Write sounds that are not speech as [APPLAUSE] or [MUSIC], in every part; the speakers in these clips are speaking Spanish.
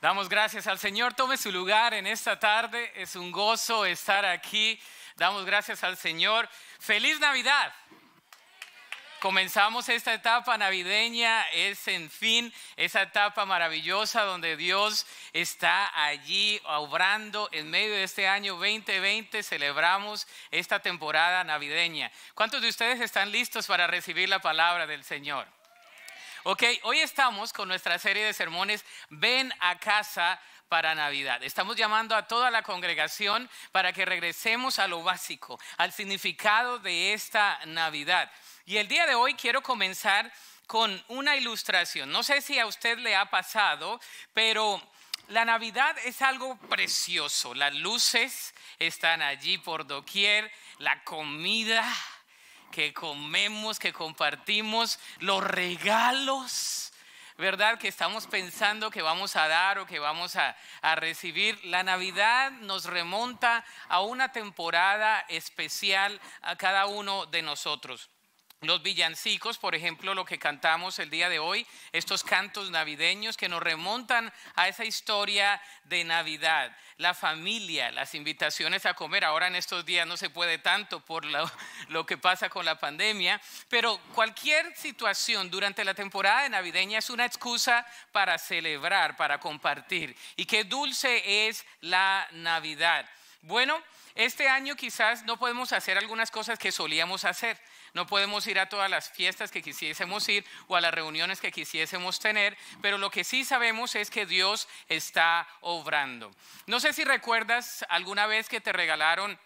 Damos gracias al Señor. Tome su lugar en esta tarde. Es un gozo estar aquí. Damos gracias al Señor. Feliz Navidad. Comenzamos esta etapa navideña, es en fin esa etapa maravillosa donde Dios está allí obrando en medio de este año 2020, celebramos esta temporada navideña. ¿Cuántos de ustedes están listos para recibir la palabra del Señor? Ok, hoy estamos con nuestra serie de sermones Ven a casa para Navidad. Estamos llamando a toda la congregación para que regresemos a lo básico, al significado de esta Navidad. Y el día de hoy quiero comenzar con una ilustración. No sé si a usted le ha pasado, pero la Navidad es algo precioso. Las luces están allí por doquier, la comida que comemos, que compartimos, los regalos, ¿verdad? Que estamos pensando que vamos a dar o que vamos a, recibir. La Navidad nos remonta a una temporada especial a cada uno de nosotros. Los villancicos, por ejemplo, lo que cantamos el día de hoy, estos cantos navideños que nos remontan a esa historia de Navidad, la familia, las invitaciones a comer. Ahora en estos días no se puede tanto por [LAUGHS] lo, que pasa con la pandemia, pero cualquier situación durante la temporada navideña es una excusa para celebrar, para compartir. Y qué dulce es la Navidad. Bueno, este año quizás no podemos hacer algunas cosas que solíamos hacer. No podemos ir a todas las fiestas que quisiésemos ir o a las reuniones que quisiésemos tener, pero lo que sí sabemos es que Dios está obrando. No sé si recuerdas alguna vez que te regalaron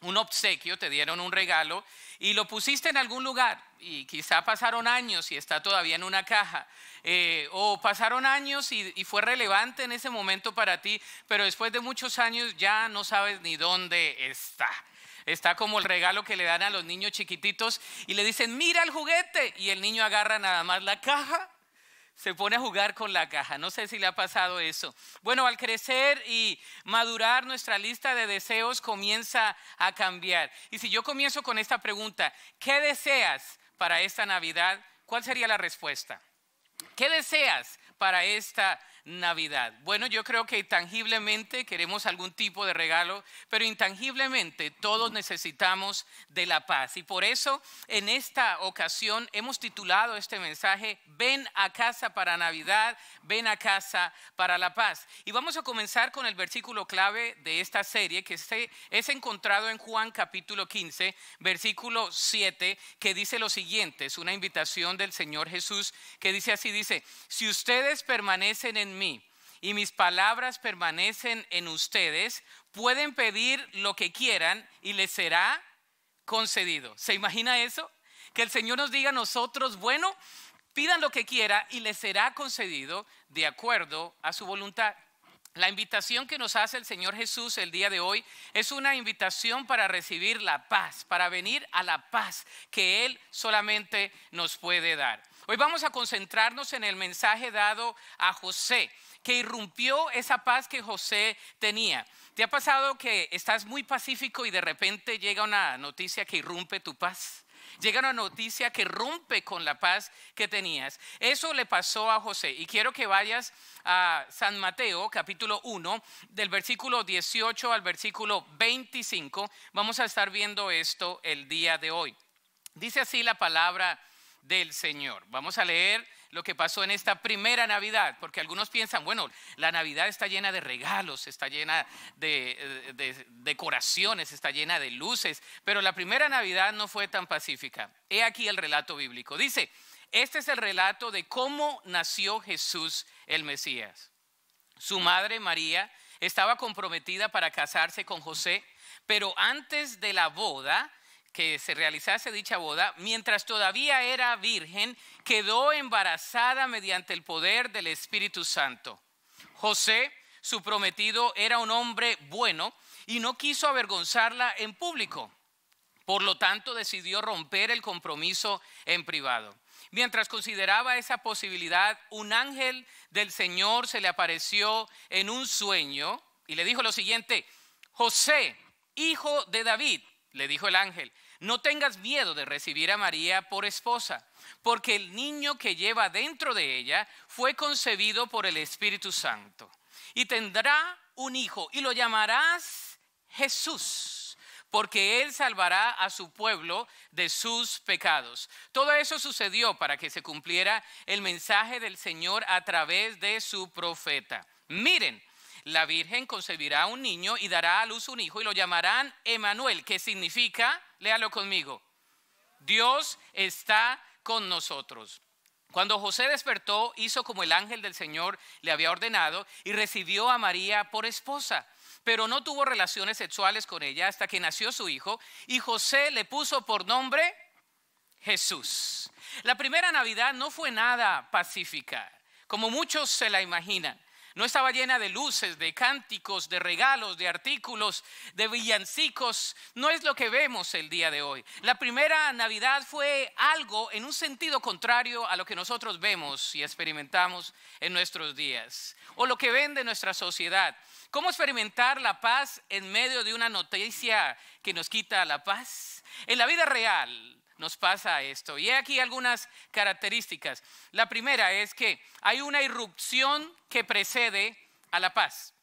un obsequio, te dieron un regalo y lo pusiste en algún lugar y quizá pasaron años y está todavía en una caja, eh, o pasaron años y, fue relevante en ese momento para ti, pero después de muchos años ya no sabes ni dónde está. Está como el regalo que le dan a los niños chiquititos y le dicen, mira el juguete. Y el niño agarra nada más la caja, se pone a jugar con la caja. No sé si le ha pasado eso. Bueno, al crecer y madurar, nuestra lista de deseos comienza a cambiar. Y si yo comienzo con esta pregunta, ¿qué deseas para esta Navidad? ¿Cuál sería la respuesta? ¿Qué deseas para esta Navidad? Navidad. Bueno, yo creo que tangiblemente queremos algún tipo de regalo, pero intangiblemente todos necesitamos de la paz. Y por eso en esta ocasión hemos titulado este mensaje, ven a casa para Navidad, ven a casa para la paz. Y vamos a comenzar con el versículo clave de esta serie que se, es encontrado en Juan capítulo 15, versículo 7, que dice lo siguiente, es una invitación del Señor Jesús que dice así, dice, si ustedes permanecen en mí y mis palabras permanecen en ustedes, pueden pedir lo que quieran y les será concedido. ¿Se imagina eso? Que el Señor nos diga a nosotros, bueno, pidan lo que quiera y les será concedido de acuerdo a su voluntad. La invitación que nos hace el Señor Jesús el día de hoy es una invitación para recibir la paz, para venir a la paz que Él solamente nos puede dar. Hoy vamos a concentrarnos en el mensaje dado a José, que irrumpió esa paz que José tenía. ¿Te ha pasado que estás muy pacífico y de repente llega una noticia que irrumpe tu paz? Llega una noticia que rompe con la paz que tenías. Eso le pasó a José. Y quiero que vayas a San Mateo, capítulo 1, del versículo 18 al versículo 25. Vamos a estar viendo esto el día de hoy. Dice así la palabra del Señor. Vamos a leer lo que pasó en esta primera Navidad, porque algunos piensan, bueno, la Navidad está llena de regalos, está llena eh, de, decoraciones, está llena de luces, pero la primera Navidad no fue tan pacífica. He aquí el relato bíblico. Dice, este es el relato de cómo nació Jesús el Mesías. Su madre María estaba comprometida para casarse con José, pero antes de la boda, que se realizase dicha boda, mientras todavía era virgen, quedó embarazada mediante el poder del Espíritu Santo. José, su prometido, era un hombre bueno y no quiso avergonzarla en público. Por lo tanto, decidió romper el compromiso en privado. Mientras consideraba esa posibilidad, un ángel del Señor se le apareció en un sueño y le dijo lo siguiente, José, hijo de David, le dijo el ángel, no tengas miedo de recibir a María por esposa, porque el niño que lleva dentro de ella fue concebido por el Espíritu Santo. Y tendrá un hijo y lo llamarás Jesús, porque él salvará a su pueblo de sus pecados. Todo eso sucedió para que se cumpliera el mensaje del Señor a través de su profeta. Miren, la Virgen concebirá un niño y dará a luz un hijo y lo llamarán Emanuel, que significa Léalo conmigo. Dios está con nosotros. Cuando José despertó, hizo como el ángel del Señor le había ordenado y recibió a María por esposa pero no tuvo relaciones sexuales con ella hasta que nació su hijo y José le puso por nombre Jesús. La primera Navidad no fue nada pacífica, como muchos se la imaginan. No estaba llena de luces, de cánticos, de regalos, de artículos, de villancicos. No es lo que vemos el día de hoy. La primera Navidad fue algo en un sentido contrario a lo que nosotros vemos y experimentamos en nuestros días o lo que vende nuestra sociedad. ¿Cómo experimentar la paz en medio de una noticia que nos quita la paz? En la vida real, nos pasa esto. Y aquí algunas características. La primera es que hay una irrupción que precede a la paz.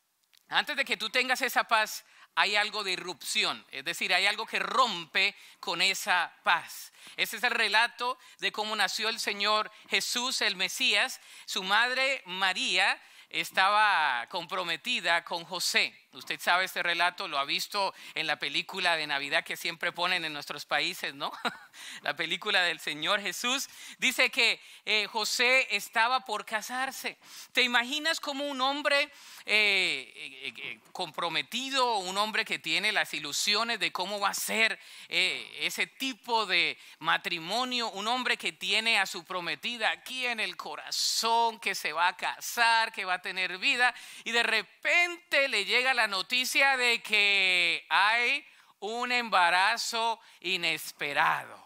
Antes de que tú tengas esa paz, hay algo de irrupción, es decir, hay algo que rompe con esa paz. Ese es el relato de cómo nació el Señor Jesús, el Mesías. Su madre María estaba comprometida con José. Usted sabe este relato, lo ha visto en la película de Navidad que siempre ponen en nuestros países, ¿no? [LAUGHS] la película del Señor Jesús. Dice que eh, José estaba por casarse. ¿Te imaginas como un hombre eh, eh, comprometido, un hombre que tiene las ilusiones de cómo va a ser ese tipo de matrimonio, un hombre que tiene a su prometida aquí en el corazón, que se va a casar, que va a tener vida, y de repente le llega la la noticia de que hay un embarazo inesperado.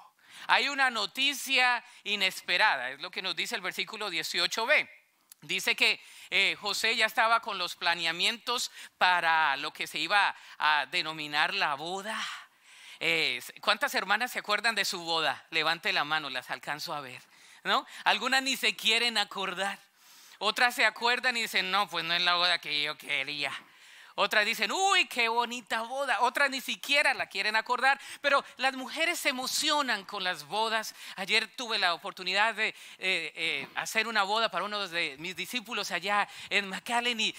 Hay una noticia inesperada, es lo que nos dice el versículo 18b. Dice que eh, José ya estaba con los planeamientos para lo que se iba a denominar la boda. ¿Cuántas hermanas se acuerdan de su boda? Levante la mano, las alcanzo a ver. ¿no? Algunas ni se quieren acordar. Otras se acuerdan y dicen, no, pues no es la boda que yo quería. Otras dicen, uy, qué bonita boda. Otras ni siquiera la quieren acordar. Pero las mujeres se emocionan con las bodas. Ayer tuve la oportunidad de eh, eh, hacer una boda para uno de mis discípulos allá en McAllen. y,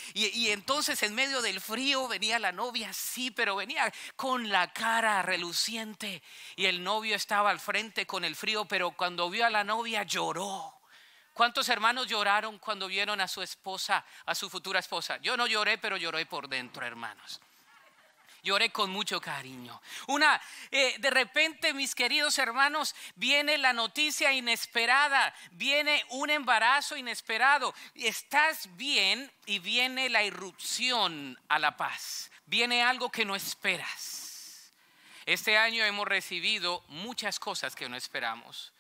entonces en medio del frío venía la novia, sí, pero venía con la cara reluciente. Y el novio estaba al frente con el frío, pero cuando vio a la novia lloró. ¿Cuántos hermanos lloraron cuando vieron a su esposa, a su futura esposa? Yo no lloré, pero lloré por dentro, hermanos. Lloré con mucho cariño. Una, eh, de repente, mis queridos hermanos, viene la noticia inesperada, viene un embarazo inesperado. Estás bien y viene la irrupción a la paz. Viene algo que no esperas. Este año hemos recibido muchas cosas que no esperamos.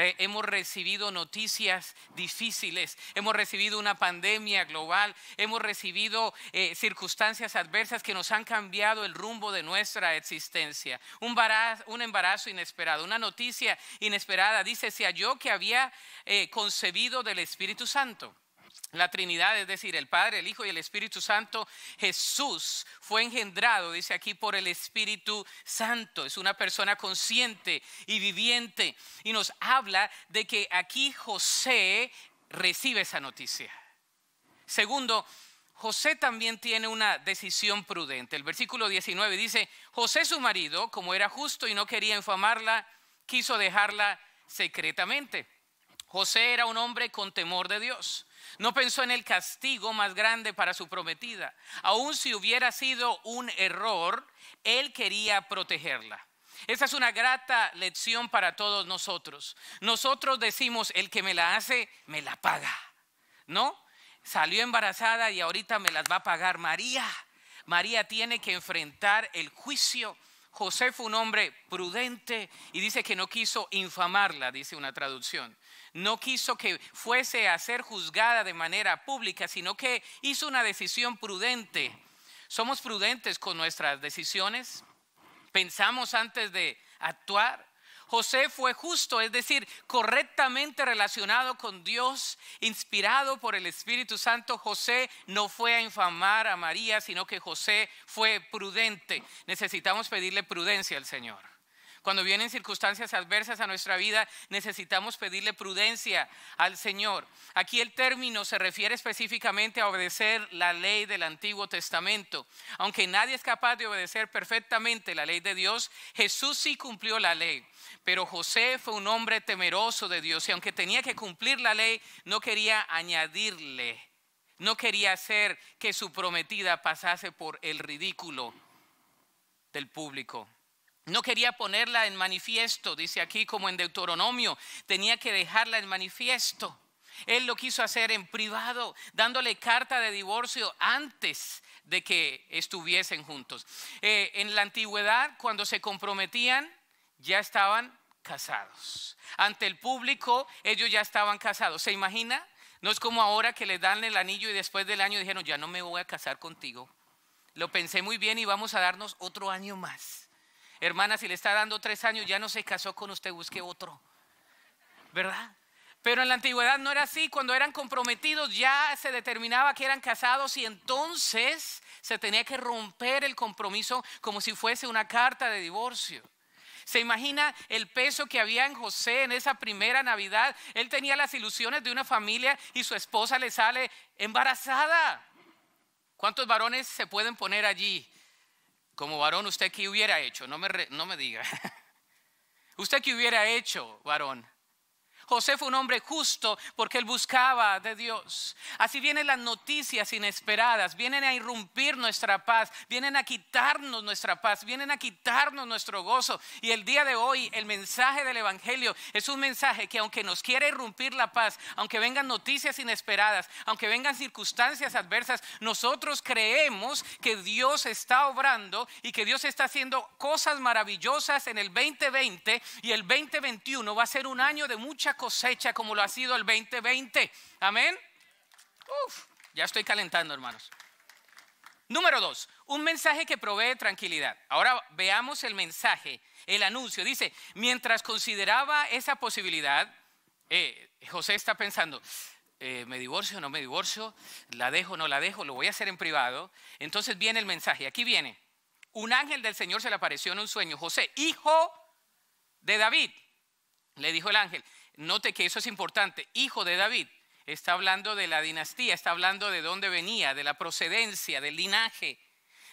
Eh, hemos recibido noticias difíciles, hemos recibido una pandemia global, hemos recibido eh, circunstancias adversas que nos han cambiado el rumbo de nuestra existencia. Un embarazo, inesperado, una noticia inesperada. Dice, sea yo que había eh, concebido del Espíritu Santo. La Trinidad, es decir, el Padre, el Hijo y el Espíritu Santo, Jesús fue engendrado, dice aquí, por el Espíritu Santo. Es una persona consciente y viviente. Y nos habla de que aquí José recibe esa noticia. Segundo, José también tiene una decisión prudente. El versículo 19 dice, José su marido, como era justo y no quería infamarla, quiso dejarla secretamente. José era un hombre con temor de Dios no pensó en el castigo más grande para su prometida. Aun si hubiera sido un error, él quería protegerla. Esa es una grata lección para todos nosotros. Nosotros decimos, el que me la hace, me la paga. ¿No? Salió embarazada y ahorita me las va a pagar María. María tiene que enfrentar el juicio. José fue un hombre prudente y dice que no quiso infamarla, dice una traducción no quiso que fuese a ser juzgada de manera pública, sino que hizo una decisión prudente. Somos prudentes con nuestras decisiones, pensamos antes de actuar. José fue justo, es decir, correctamente relacionado con Dios, inspirado por el Espíritu Santo. José no fue a infamar a María, sino que José fue prudente. Necesitamos pedirle prudencia al Señor. Cuando vienen circunstancias adversas a nuestra vida, necesitamos pedirle prudencia al Señor. Aquí el término se refiere específicamente a obedecer la ley del Antiguo Testamento. Aunque nadie es capaz de obedecer perfectamente la ley de Dios, Jesús sí cumplió la ley. Pero José fue un hombre temeroso de Dios y aunque tenía que cumplir la ley, no quería añadirle, no quería hacer que su prometida pasase por el ridículo del público. No quería ponerla en manifiesto, dice aquí como en Deuteronomio, tenía que dejarla en manifiesto. Él lo quiso hacer en privado, dándole carta de divorcio antes de que estuviesen juntos. Eh, en la antigüedad, cuando se comprometían, ya estaban casados. Ante el público, ellos ya estaban casados. ¿Se imagina? No es como ahora que le dan el anillo y después del año dijeron, ya no me voy a casar contigo. Lo pensé muy bien y vamos a darnos otro año más. Hermana, si le está dando tres años, ya no se casó con usted, busque otro. ¿Verdad? Pero en la antigüedad no era así, cuando eran comprometidos ya se determinaba que eran casados y entonces se tenía que romper el compromiso como si fuese una carta de divorcio. ¿Se imagina el peso que había en José en esa primera Navidad? Él tenía las ilusiones de una familia y su esposa le sale embarazada. ¿Cuántos varones se pueden poner allí? Como varón, ¿usted qué hubiera hecho? No me, no me diga. [LAUGHS] ¿Usted qué hubiera hecho, varón? José fue un hombre justo porque él buscaba de Dios. Así vienen las noticias inesperadas, vienen a irrumpir nuestra paz, vienen a quitarnos nuestra paz, vienen a quitarnos nuestro gozo. Y el día de hoy el mensaje del Evangelio es un mensaje que aunque nos quiere irrumpir la paz, aunque vengan noticias inesperadas, aunque vengan circunstancias adversas, nosotros creemos que Dios está obrando y que Dios está haciendo cosas maravillosas en el 2020 y el 2021 va a ser un año de mucha cosecha como lo ha sido el 2020. Amén. Uf, ya estoy calentando, hermanos. Número dos, un mensaje que provee tranquilidad. Ahora veamos el mensaje, el anuncio. Dice, mientras consideraba esa posibilidad, eh, José está pensando, eh, me divorcio, no me divorcio, la dejo, no la dejo, lo voy a hacer en privado. Entonces viene el mensaje, aquí viene. Un ángel del Señor se le apareció en un sueño. José, hijo de David, le dijo el ángel, Note que eso es importante. Hijo de David. Está hablando de la dinastía, está hablando de dónde venía, de la procedencia, del linaje.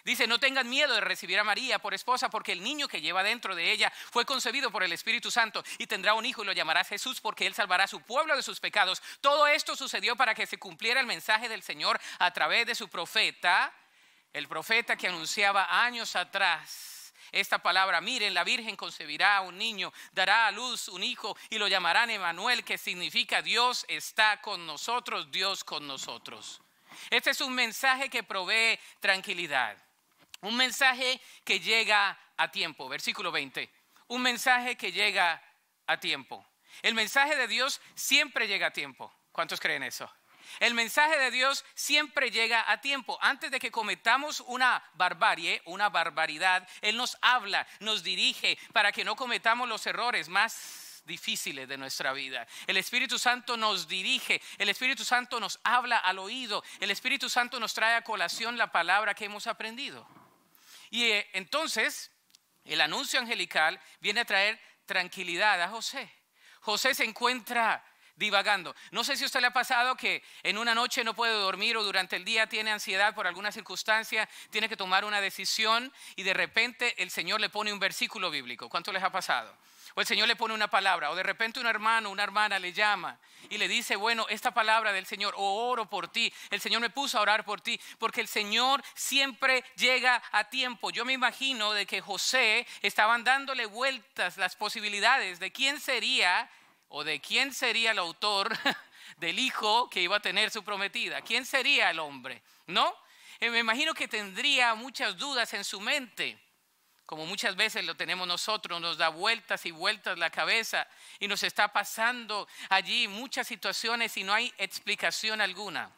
Dice, no tengan miedo de recibir a María por esposa, porque el niño que lleva dentro de ella fue concebido por el Espíritu Santo y tendrá un hijo y lo llamará Jesús, porque él salvará a su pueblo de sus pecados. Todo esto sucedió para que se cumpliera el mensaje del Señor a través de su profeta, el profeta que anunciaba años atrás esta palabra. Miren, la Virgen concebirá a un niño, dará a luz un hijo y lo llamarán Emanuel, que significa Dios está con nosotros, Dios con nosotros. Este es un mensaje que provee tranquilidad, un mensaje que llega a tiempo, versículo 20, un mensaje que llega a tiempo. El mensaje de Dios siempre llega a tiempo. ¿Cuántos creen eso? El mensaje de Dios siempre llega a tiempo. Antes de que cometamos una barbarie, una barbaridad, Él nos habla, nos dirige para que no cometamos los errores más difíciles de nuestra vida. El Espíritu Santo nos dirige, el Espíritu Santo nos habla al oído, el Espíritu Santo nos trae a colación la palabra que hemos aprendido. Y eh, entonces el anuncio angelical viene a traer tranquilidad a José. José se encuentra divagando. No sé si a usted le ha pasado que en una noche no puede dormir o durante el día tiene ansiedad por alguna circunstancia, tiene que tomar una decisión y de repente el Señor le pone un versículo bíblico. ¿Cuánto les ha pasado? O el Señor le pone una palabra, o de repente un hermano, una hermana le llama y le dice, bueno, esta palabra del Señor, oro por ti, el Señor me puso a orar por ti, porque el Señor siempre llega a tiempo. Yo me imagino de que José estaban dándole vueltas las posibilidades de quién sería o de quién sería el autor [LAUGHS] del hijo que iba a tener su prometida. ¿Quién sería el hombre? ¿No? Eh, me imagino que tendría muchas dudas en su mente, como muchas veces lo tenemos nosotros, nos da vueltas y vueltas la cabeza y nos está pasando allí muchas situaciones y no hay explicación alguna.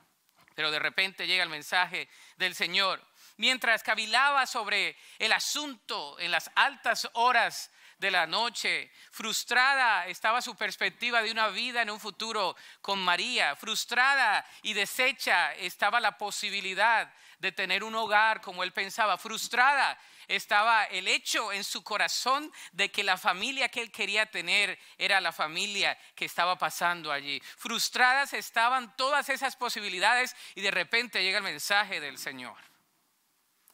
Pero de repente llega el mensaje del Señor. Mientras cavilaba sobre el asunto en las altas horas de la noche. Frustrada estaba su perspectiva de una vida en un futuro con María. Frustrada y deshecha estaba la posibilidad de tener un hogar como él pensaba. Frustrada estaba el hecho en su corazón de que la familia que él quería tener era la familia que estaba pasando allí. Frustradas estaban todas esas posibilidades y de repente llega el mensaje del Señor.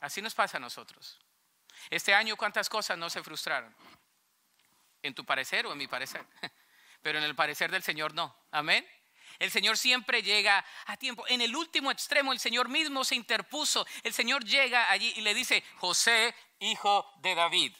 Así nos pasa a nosotros. Este año cuántas cosas no se frustraron en tu parecer o en mi parecer, [LAUGHS] pero en el parecer del Señor no. Amén. El Señor siempre llega a tiempo. En el último extremo el Señor mismo se interpuso. El Señor llega allí y le dice, José, hijo de David.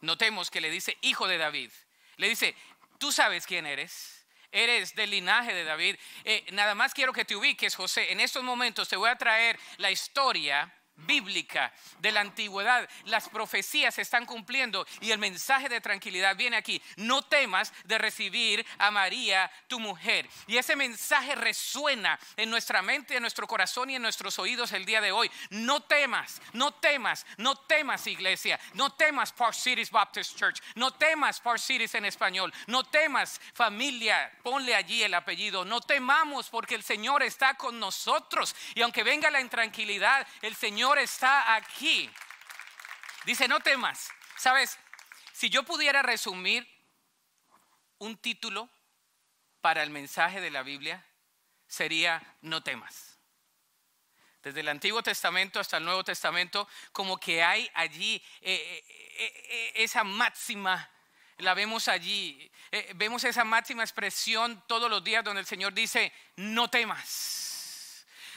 Notemos que le dice, hijo de David. Le dice, tú sabes quién eres. Eres del linaje de David. Eh, nada más quiero que te ubiques, José. En estos momentos te voy a traer la historia bíblica de la antigüedad. Las profecías se están cumpliendo y el mensaje de tranquilidad viene aquí. No temas de recibir a María, tu mujer. Y ese mensaje resuena en nuestra mente, en nuestro corazón y en nuestros oídos el día de hoy. No temas, no temas, no temas iglesia, no temas Park Cities Baptist Church, no temas Park Cities en español, no temas familia, ponle allí el apellido, no temamos porque el Señor está con nosotros y aunque venga la intranquilidad, el Señor está aquí. Dice, no temas. Sabes, si yo pudiera resumir un título para el mensaje de la Biblia, sería, no temas. Desde el Antiguo Testamento hasta el Nuevo Testamento, como que hay allí eh, eh, eh, esa máxima la vemos allí. vemos esa máxima expresión todos los días donde el Señor dice, no temas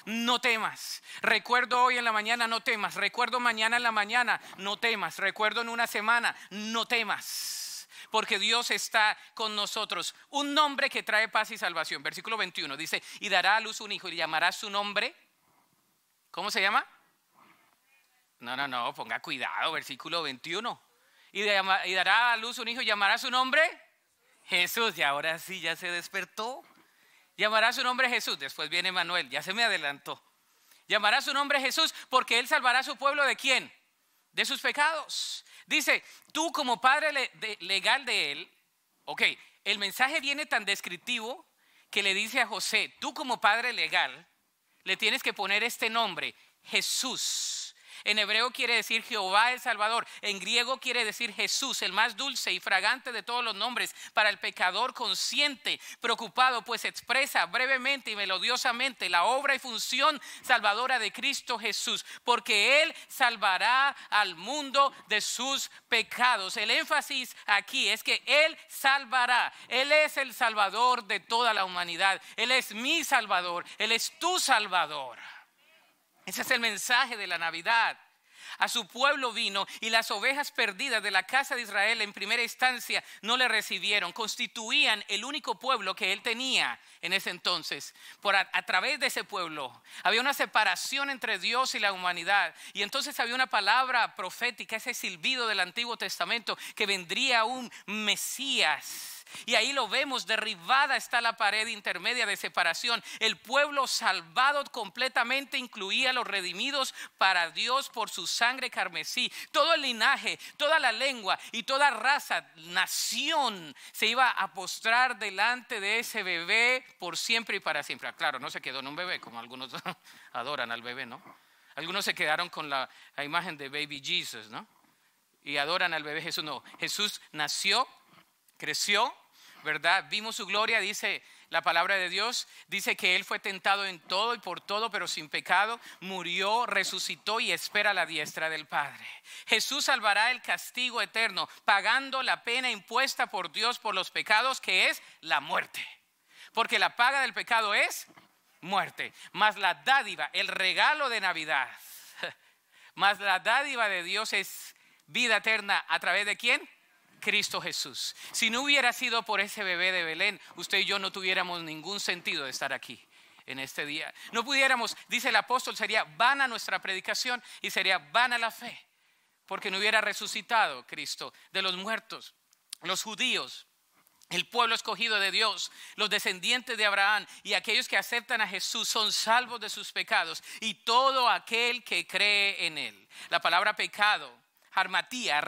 no temas. Recuerdo hoy en la mañana, no temas. Recuerdo mañana en la mañana, no temas. Recuerdo en una semana, no temas. Porque Dios está con nosotros. Un nombre que trae paz y salvación. Versículo 21 dice, y dará a luz un hijo y llamará su nombre. ¿Cómo se llama? No, no, no, ponga cuidado, versículo 21. Y, y dará a luz un hijo y llamará su nombre. Jesús, y ahora sí ya se despertó. Llamará su nombre Jesús. Después viene Manuel, ya se me adelantó. Llamará su nombre Jesús porque él salvará a su pueblo de quién? De sus pecados. Dice, tú como padre legal de él, ok, el mensaje viene tan descriptivo que le dice a José, tú como padre legal, le tienes que poner este nombre, Jesús. En hebreo quiere decir Jehová el Salvador. En griego quiere decir Jesús, el más dulce y fragante de todos los nombres. Para el pecador consciente, preocupado, pues expresa brevemente y melodiosamente la obra y función salvadora de Cristo Jesús. Porque Él salvará al mundo de sus pecados. El énfasis aquí es que Él salvará. Él es el Salvador de toda la humanidad. Él es mi Salvador. Él es tu Salvador. Ese es el mensaje de la Navidad. A su pueblo vino y las ovejas perdidas de la casa de Israel en primera instancia no le recibieron. Constituían el único pueblo que él tenía en ese entonces. Por a, a, través de ese pueblo había una separación entre Dios y la humanidad. Y entonces había una palabra profética, ese silbido del Antiguo Testamento, que vendría un Mesías y ahí lo vemos, derribada está la pared intermedia de separación. El pueblo salvado completamente incluía a los redimidos para Dios por su sangre carmesí. Todo el linaje, toda la lengua y toda raza, nación se iba a postrar delante de ese bebé por siempre y para siempre. Ah, claro, no se quedó en un bebé, como algunos [LAUGHS] adoran al bebé, ¿no? Algunos se quedaron con la, la imagen de Baby Jesus, ¿no? Y adoran al bebé Jesús. No, Jesús nació creció, ¿verdad? Vimos su gloria, dice la palabra de Dios, dice que Él fue tentado en todo y por todo, pero sin pecado, murió, resucitó y espera la diestra del Padre. Jesús salvará el castigo eterno, pagando la pena impuesta por Dios por los pecados, que es la muerte. Porque la paga del pecado es muerte, más la dádiva, el regalo de Navidad, más [LAUGHS] la dádiva de Dios es vida eterna. ¿A través de quién? Cristo Jesús. Si no hubiera sido por ese bebé de Belén, usted y yo no tuviéramos ningún sentido de estar aquí en este día. No pudiéramos, dice el apóstol, sería vana nuestra predicación y sería vana la fe, porque no hubiera resucitado Cristo de los muertos, los judíos. El pueblo escogido de Dios, los descendientes de Abraham y aquellos que aceptan a Jesús son salvos de sus pecados y todo aquel que cree en él. La palabra pecado, armatía,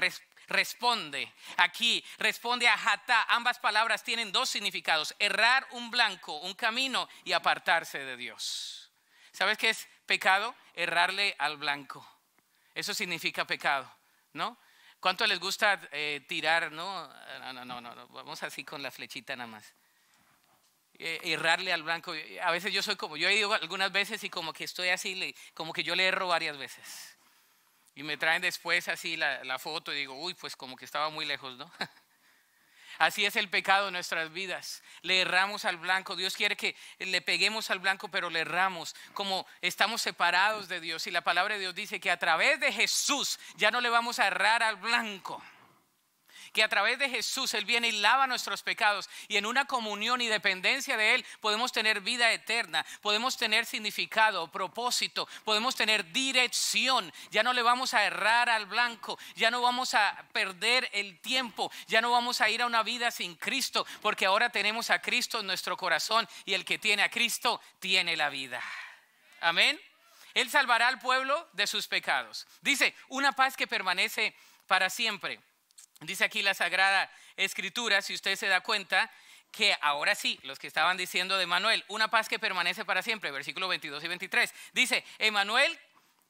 responde aquí, responde a Jata Ambas palabras tienen dos significados, errar un blanco, un camino y apartarse de Dios. ¿Sabes qué es pecado? Errarle al blanco. Eso significa pecado, ¿no? ¿Cuánto les gusta eh, tirar, no? No, no, no, no, vamos así con la flechita nada más. Eh, errarle al blanco. A veces yo soy como, yo he ido algunas veces y como que estoy así, como que yo le erro varias veces. Y me traen después así la, foto y digo, uy, pues como que estaba muy lejos, ¿no? [LAUGHS] Así es el pecado de nuestras vidas. Le erramos al blanco. Dios quiere que le peguemos al blanco, pero le erramos. Como estamos separados de Dios. Y la palabra de Dios dice que a través de Jesús ya no le vamos a errar al blanco que a través de Jesús Él viene y lava nuestros pecados y en una comunión y dependencia de Él podemos tener vida eterna, podemos tener significado, propósito, podemos tener dirección, ya no le vamos a errar al blanco, ya no vamos a perder el tiempo, ya no vamos a ir a una vida sin Cristo, porque ahora tenemos a Cristo en nuestro corazón y el que tiene a Cristo tiene la vida. Amén. Él salvará al pueblo de sus pecados. Dice, una paz que permanece para siempre. Dice aquí la Sagrada Escritura, si usted se da cuenta, que ahora sí, los que estaban diciendo de Manuel, una paz que permanece para siempre, versículos 22 y 23. Dice, Emanuel,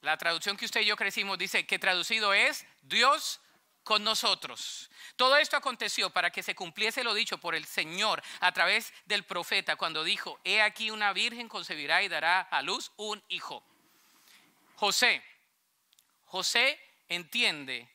la traducción que usted y yo crecimos, dice que traducido es Dios con nosotros. Todo esto aconteció para que se cumpliese lo dicho por el Señor a través del profeta cuando dijo, he aquí una virgen concebirá y dará a luz un hijo. José, José entiende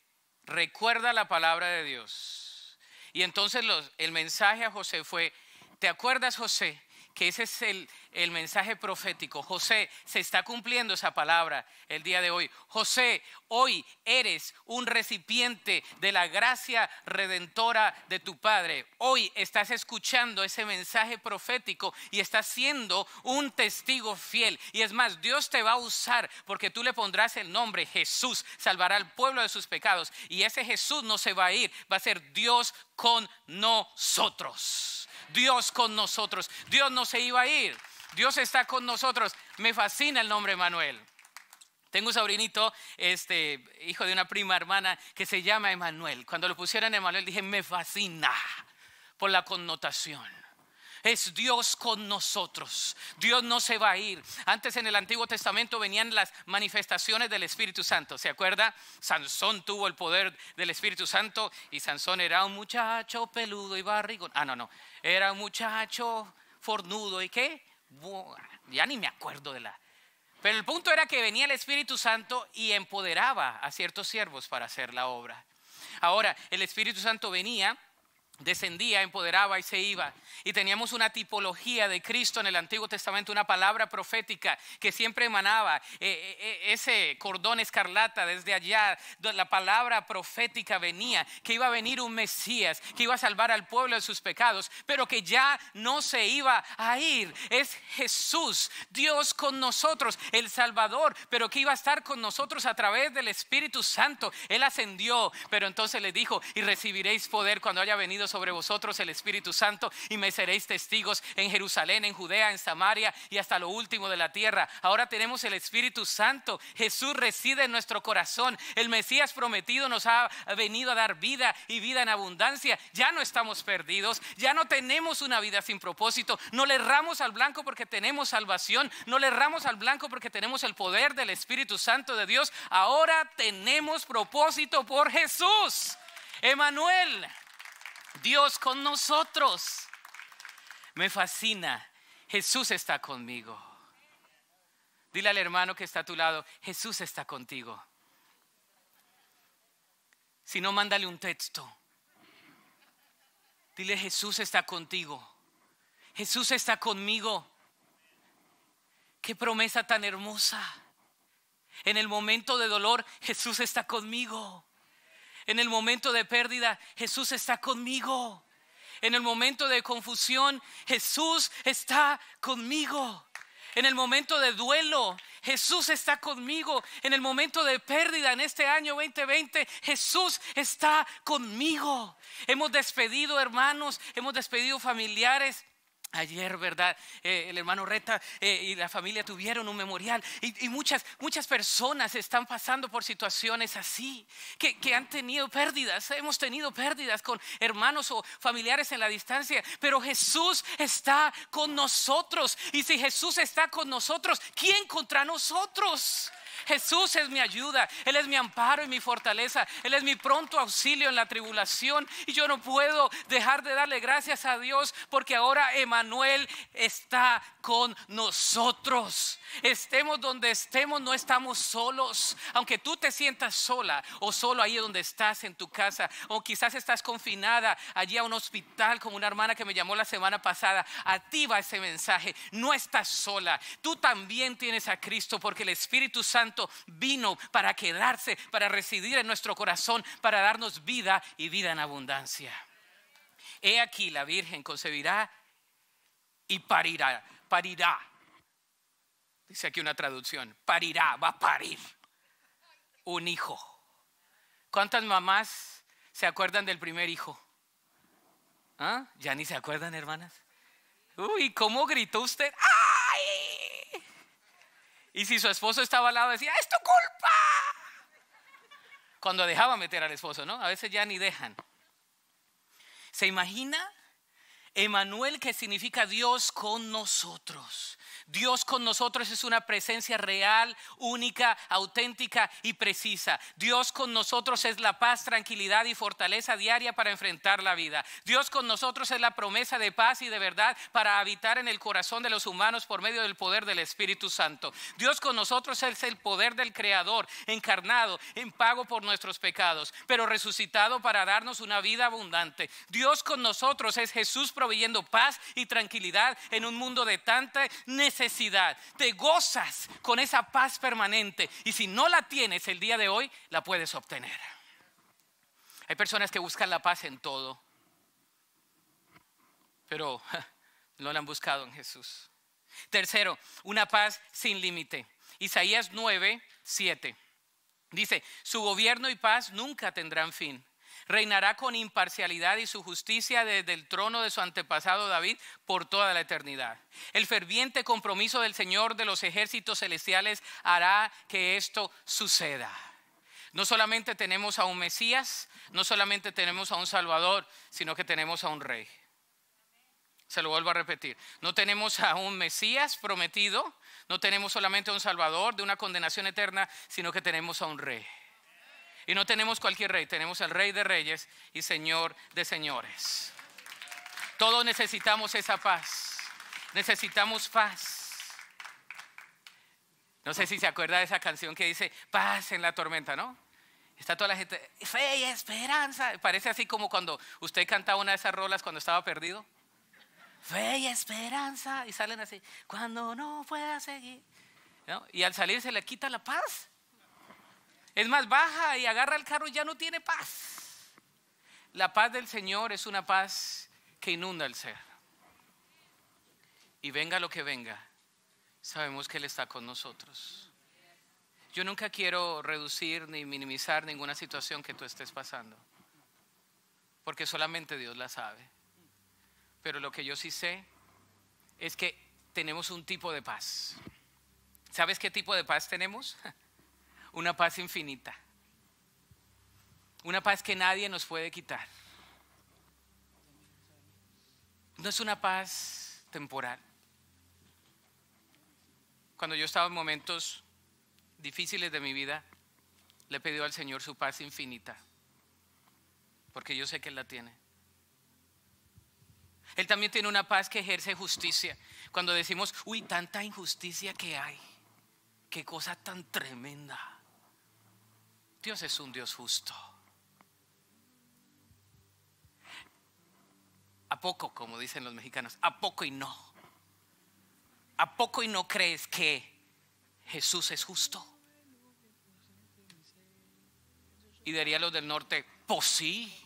recuerda la palabra de Dios. Y entonces el mensaje a José fue, ¿te acuerdas José? que ese es el, mensaje profético. José, se está cumpliendo esa palabra el día de hoy. José, hoy eres un recipiente de la gracia redentora de tu Padre. Hoy estás escuchando ese mensaje profético y estás siendo un testigo fiel. Y es más, Dios te va a usar porque tú le pondrás el nombre Jesús, salvará al pueblo de sus pecados. Y ese Jesús no se va a ir, va a ser Dios con nosotros. Dios con nosotros. Dios no se iba a ir. Dios está con nosotros. Me fascina el nombre Manuel. Tengo un sobrinito, este, hijo de una prima hermana, que se llama Emanuel. Cuando lo pusieron Emanuel dije, me fascina por la connotación es Dios con nosotros. Dios no se va a ir. Antes en el Antiguo Testamento venían las manifestaciones del Espíritu Santo. ¿Se acuerda? Sansón tuvo el poder del Espíritu Santo y Sansón era un muchacho peludo y barrigón. Ah, no, no. Era un muchacho fornudo y qué? ya ni me acuerdo de la... Pero el punto era que venía el Espíritu Santo y empoderaba a ciertos siervos para hacer la obra. Ahora, el Espíritu Santo venía descendía, empoderaba y se iba. Y teníamos una tipología de Cristo en el Antiguo Testamento, una palabra profética que siempre emanaba eh, eh, eh, ese cordón escarlata desde allá, la palabra profética venía, que iba a venir un Mesías, que iba a salvar al pueblo de sus pecados, pero que ya no se iba a ir. Es Jesús, Dios con nosotros, el Salvador, pero que iba a estar con nosotros a través del Espíritu Santo. Él ascendió, pero entonces le dijo, y recibiréis poder cuando haya venido sobre vosotros el Espíritu Santo y me seréis testigos en Jerusalén, en Judea, en Samaria y hasta lo último de la tierra. Ahora tenemos el Espíritu Santo. Jesús reside en nuestro corazón. El Mesías prometido nos ha venido a dar vida y vida en abundancia. Ya no estamos perdidos, ya no tenemos una vida sin propósito. No le erramos al blanco porque tenemos salvación, no le erramos al blanco porque tenemos el poder del Espíritu Santo de Dios. Ahora tenemos propósito por Jesús. Emanuel. Dios con nosotros. Me fascina. Jesús está conmigo. Dile al hermano que está a tu lado, Jesús está contigo. Si no, mándale un texto. Dile, Jesús está contigo. Jesús está conmigo. Qué promesa tan hermosa. En el momento de dolor, Jesús está conmigo. En el momento de pérdida, Jesús está conmigo. En el momento de confusión, Jesús está conmigo. En el momento de duelo, Jesús está conmigo. En el momento de pérdida en este año 2020, Jesús está conmigo. Hemos despedido hermanos, hemos despedido familiares Ayer, ¿verdad? Eh, el hermano Reta eh, y la familia tuvieron un memorial y, muchas, muchas personas están pasando por situaciones así, que, han tenido pérdidas, hemos tenido pérdidas con hermanos o familiares en la distancia, pero Jesús está con nosotros y si Jesús está con nosotros, ¿quién contra nosotros? Jesús es mi ayuda, Él es mi amparo y mi fortaleza, Él es mi pronto auxilio en la tribulación y yo no puedo dejar de darle gracias a Dios porque ahora Emanuel está con nosotros. Estemos donde estemos, no estamos solos. Aunque tú te sientas sola o solo ahí donde estás en tu casa o quizás estás confinada allí a un hospital como una hermana que me llamó la semana pasada, activa ese mensaje. No estás sola. Tú también tienes a Cristo porque el Espíritu Santo vino para quedarse, para residir en nuestro corazón, para darnos vida y vida en abundancia. He aquí la Virgen concebirá y parirá, parirá. Dice aquí una traducción, parirá, va a parir un hijo. ¿Cuántas mamás se acuerdan del primer hijo? ¿Ah? ¿Ya ni se acuerdan, hermanas? Uy, ¿cómo gritó usted? ¡Ah! Y si su esposo estaba al lado, decía, ¡es tu culpa! Cuando dejaba meter al esposo, ¿no? A veces ya ni dejan. ¿Se imagina Emanuel, que significa Dios con nosotros. Dios con nosotros es una presencia real, única, auténtica y precisa. Dios con nosotros es la paz, tranquilidad y fortaleza diaria para enfrentar la vida. Dios con nosotros es la promesa de paz y de verdad para habitar en el corazón de los humanos por medio del poder del Espíritu Santo. Dios con nosotros es el poder del Creador encarnado en pago por nuestros pecados, pero resucitado para darnos una vida abundante. Dios con nosotros es Jesús Viviendo paz y tranquilidad en un mundo de tanta necesidad. Te gozas con esa paz permanente y si no la tienes el día de hoy, la puedes obtener. Hay personas que buscan la paz en todo, pero no la han buscado en Jesús. Tercero, una paz sin límite. Isaías 9, 7. Dice, su gobierno y paz nunca tendrán fin Reinará con imparcialidad y su justicia desde el trono de su antepasado David por toda la eternidad. El ferviente compromiso del Señor de los ejércitos celestiales hará que esto suceda. No solamente tenemos a un Mesías, no solamente tenemos a un Salvador, sino que tenemos a un Rey. Se lo vuelvo a repetir. No tenemos a un Mesías prometido, no tenemos solamente a un Salvador de una condenación eterna, sino que tenemos a un Rey. Y no tenemos cualquier rey, tenemos al rey de reyes y señor de señores. Todos necesitamos esa paz. Necesitamos paz. No sé si se acuerda de esa canción que dice, paz en la tormenta, ¿no? Está toda la gente, fe y esperanza. Parece así como cuando usted cantaba una de esas rolas cuando estaba perdido. Fe y esperanza. Y salen así, cuando no pueda seguir. ¿no? Y al salir se le quita la paz. Es más, baja y agarra el carro y ya no tiene paz. La paz del Señor es una paz que inunda el ser. Y venga lo que venga, sabemos que Él está con nosotros. Yo nunca quiero reducir ni minimizar ninguna situación que tú estés pasando, porque solamente Dios la sabe. Pero lo que yo sí sé es que tenemos un tipo de paz. ¿Sabes qué tipo de paz tenemos? [LAUGHS] una paz infinita, una paz que nadie nos puede quitar. No es una paz temporal. Cuando yo estaba en momentos difíciles de mi vida, le he al Señor su paz infinita, porque yo sé que Él la tiene. Él también tiene una paz que ejerce justicia. Cuando decimos, uy, tanta injusticia que hay, qué cosa tan tremenda. Dios es un Dios justo. A poco, como dicen los mexicanos, a poco y no. ¿A poco y no crees que Jesús es justo? Y diría los del norte, pues sí.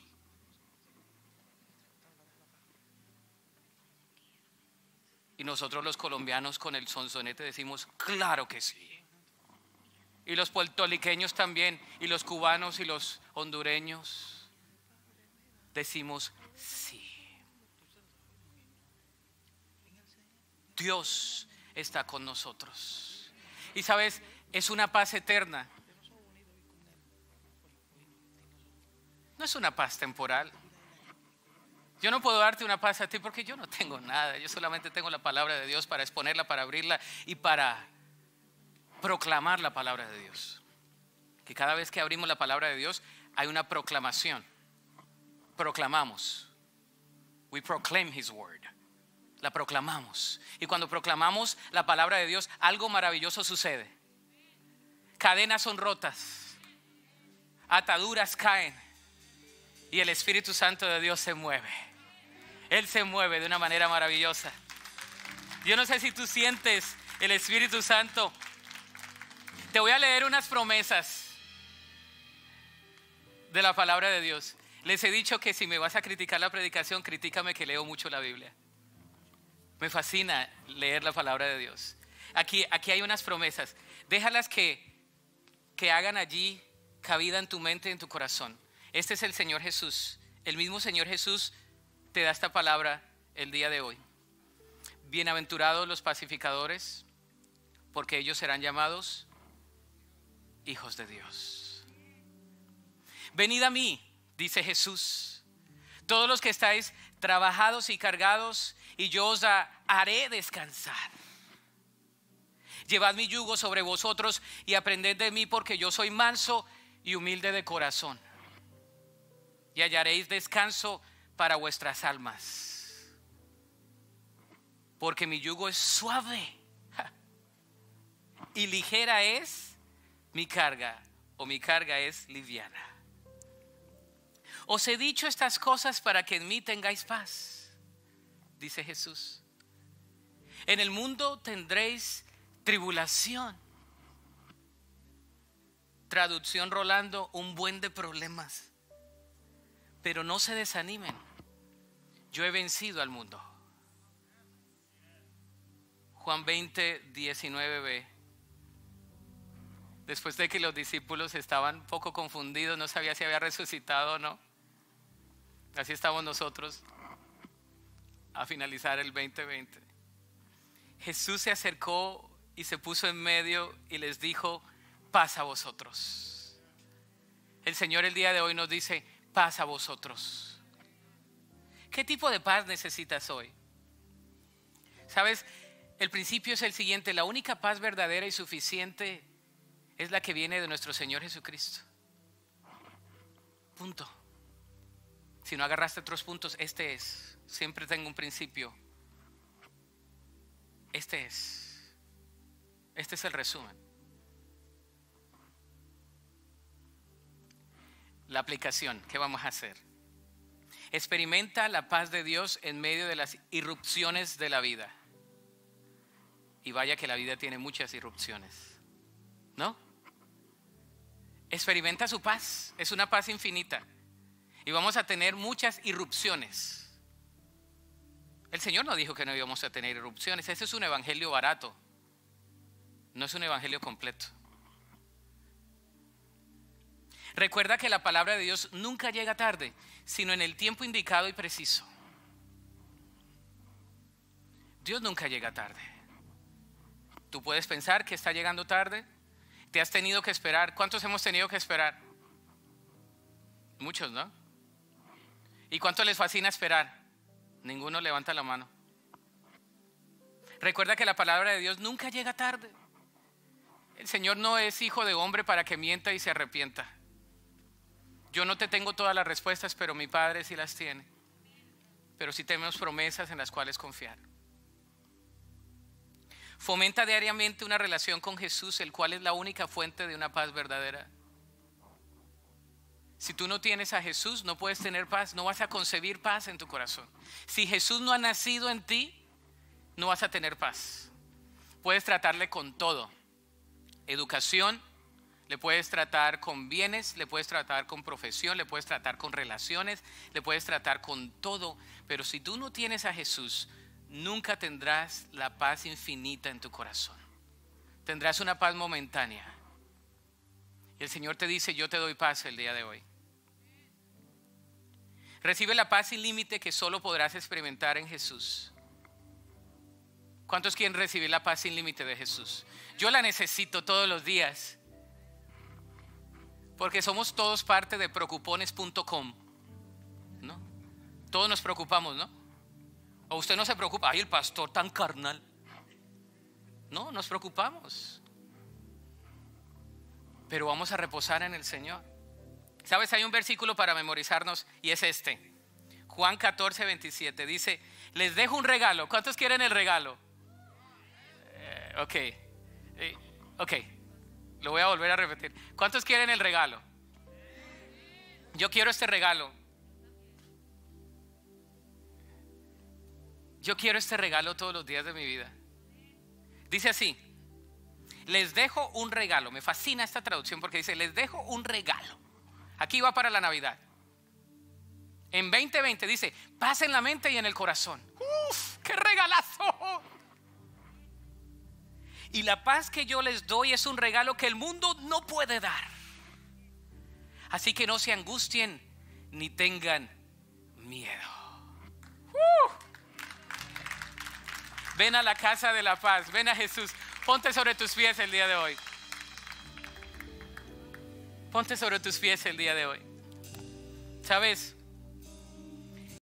Y nosotros los colombianos con el sonsonete decimos, claro que sí y los puertoliqueños también, y los cubanos y los hondureños, decimos sí. Dios está con nosotros. Y sabes, es una paz eterna. No es una paz temporal. Yo no puedo darte una paz a ti porque yo no tengo nada. Yo solamente tengo la palabra de Dios para exponerla, para abrirla y para proclamar la palabra de Dios. Que cada vez que abrimos la palabra de Dios hay una proclamación. Proclamamos. We proclaim His word. La proclamamos. Y cuando proclamamos la palabra de Dios, algo maravilloso sucede. Cadenas son rotas. Ataduras caen. Y el Espíritu Santo de Dios se mueve. Él se mueve de una manera maravillosa. Yo no sé si tú sientes el Espíritu Santo te voy a leer unas promesas de la palabra de Dios. Les he dicho que si me vas a criticar la predicación, critícame que leo mucho la Biblia. Me fascina leer la palabra de Dios. Aquí, aquí hay unas promesas. Déjalas que, que hagan allí cabida en tu mente, en tu corazón. Este es el Señor Jesús. El mismo Señor Jesús te da esta palabra el día de hoy. Bienaventurados los pacificadores, porque ellos serán llamados hijos de Dios. Venid a mí, dice Jesús, todos los que estáis trabajados y cargados, y yo os haré descansar. Llevad mi yugo sobre vosotros y aprended de mí, porque yo soy manso y humilde de corazón. Y hallaréis descanso para vuestras almas. Porque mi yugo es suave [LAUGHS] y ligera es mi carga o mi carga es liviana. Os he dicho estas cosas para que en mí tengáis paz, dice Jesús. En el mundo tendréis tribulación. Traducción Rolando, un buen de problemas. Pero no se desanimen. Yo he vencido al mundo. Juan 20, 19b después de que los discípulos estaban un poco confundidos, no sabía si había resucitado o no. Así estamos nosotros a finalizar el 2020. Jesús se acercó y se puso en medio y les dijo, paz a vosotros. El Señor el día de hoy nos dice, paz a vosotros. ¿Qué tipo de paz necesitas hoy? Sabes, el principio es el siguiente, la única paz verdadera y suficiente es la que viene de nuestro Señor Jesucristo. Punto. Si no agarraste otros puntos, este es. Siempre tengo un principio. Este es. Este es el resumen. La aplicación, ¿qué vamos a hacer? Experimenta la paz de Dios en medio de las irrupciones de la vida. Y vaya que la vida tiene muchas irrupciones. ¿No? experimenta su paz. Es una paz infinita. Y vamos a tener muchas irrupciones. El Señor no dijo que no íbamos a tener irrupciones. Ese es un evangelio barato. No es un evangelio completo. Recuerda que la palabra de Dios nunca llega tarde, sino en el tiempo indicado y preciso. Dios nunca llega tarde. Tú puedes pensar que está llegando tarde, te has tenido que esperar. ¿Cuántos hemos tenido que esperar? Muchos, ¿no? ¿Y cuánto les fascina esperar? Ninguno levanta la mano. Recuerda que la palabra de Dios nunca llega tarde. El Señor no es hijo de hombre para que mienta y se arrepienta. Yo no te tengo todas las respuestas, pero mi Padre sí las tiene. Pero sí tenemos promesas en las cuales confiar. Fomenta diariamente una relación con Jesús, el cual es la única fuente de una paz verdadera. Si tú no tienes a Jesús, no puedes tener paz, no vas a concebir paz en tu corazón. Si Jesús no ha nacido en ti, no vas a tener paz. Puedes tratarle con todo. Educación, le puedes tratar con bienes, le puedes tratar con profesión, le puedes tratar con relaciones, le puedes tratar con todo. Pero si tú no tienes a Jesús, nunca tendrás la paz infinita en tu corazón. Tendrás una paz momentánea. el Señor te dice, yo te doy paz el día de hoy. Recibe la paz sin límite que solo podrás experimentar en Jesús. ¿Cuántos quieren recibir la paz sin límite de Jesús? Yo la necesito todos los días. Porque somos todos parte de preocupones.com. ¿no? Todos nos preocupamos, ¿no? usted no se preocupa, ay, el pastor tan carnal. No, nos preocupamos. Pero vamos a reposar en el Señor. Sabes, hay un versículo para memorizarnos y es este. Juan 14, 27 dice, les dejo un regalo. ¿Cuántos quieren el regalo? Eh, ok, eh, ok, lo voy a volver a repetir. ¿Cuántos quieren el regalo? Yo quiero este regalo. Yo quiero este regalo todos los días de mi vida. Dice así, les dejo un regalo. Me fascina esta traducción porque dice, les dejo un regalo. Aquí va para la Navidad. En 2020 dice, paz en la mente y en el corazón. ¡Uf! ¡Qué regalazo! Y la paz que yo les doy es un regalo que el mundo no puede dar. Así que no se angustien ni tengan miedo. Ven a la casa de la paz, ven a Jesús. Ponte sobre tus pies el día de hoy. Ponte sobre tus pies el día de hoy. ¿Sabes?